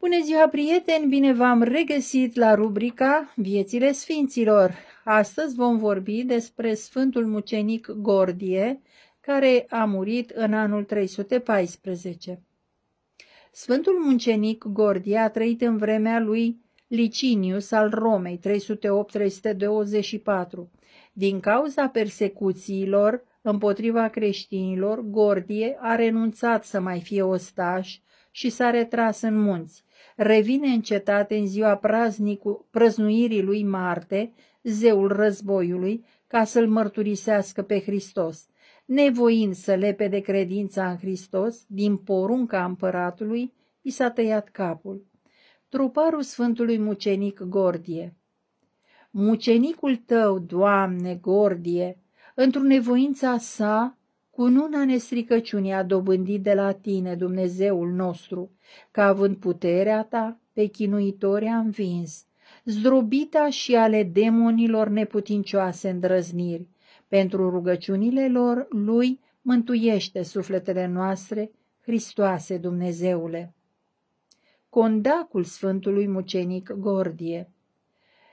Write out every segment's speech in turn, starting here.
Bună ziua, prieteni! Bine v-am regăsit la rubrica Viețile Sfinților. Astăzi vom vorbi despre Sfântul Mucenic Gordie, care a murit în anul 314. Sfântul Mucenic Gordie a trăit în vremea lui Licinius al Romei, 308-324. Din cauza persecuțiilor împotriva creștinilor, Gordie a renunțat să mai fie ostaș și s-a retras în munți revine în cetate în ziua prăznuirii lui Marte, zeul războiului, ca să-l mărturisească pe Hristos. Nevoind să lepe de credința în Hristos, din porunca împăratului, i s-a tăiat capul. Truparul Sfântului Mucenic Gordie Mucenicul tău, Doamne, Gordie, într-o nevoința sa, nuna nestricăciunii a dobândit de la tine, Dumnezeul nostru, că având puterea ta, pe chinuitori am vins, zdrobita și ale demonilor neputincioase îndrăzniri, pentru rugăciunile lor lui mântuiește sufletele noastre, Hristoase Dumnezeule. Condacul Sfântului Mucenic Gordie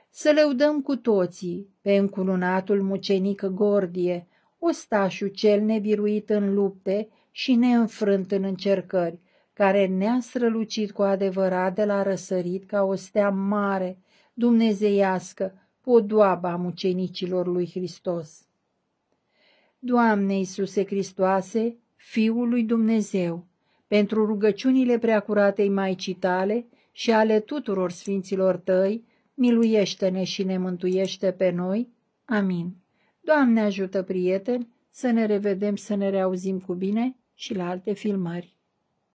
Să lăudăm cu toții pe încununatul mucenic Gordie, Ostașul cel neviruit în lupte și neînfrânt în încercări, care ne-a strălucit cu adevărat de la răsărit ca o stea mare, dumnezeiască, podoaba mucenicilor lui Hristos. Doamne Iisuse Hristoase, Fiul lui Dumnezeu, pentru rugăciunile preacuratei Maicii tale și ale tuturor sfinților tăi, miluiește-ne și ne mântuiește pe noi. Amin. Doamne ajută, prieteni, să ne revedem, să ne reauzim cu bine și la alte filmări.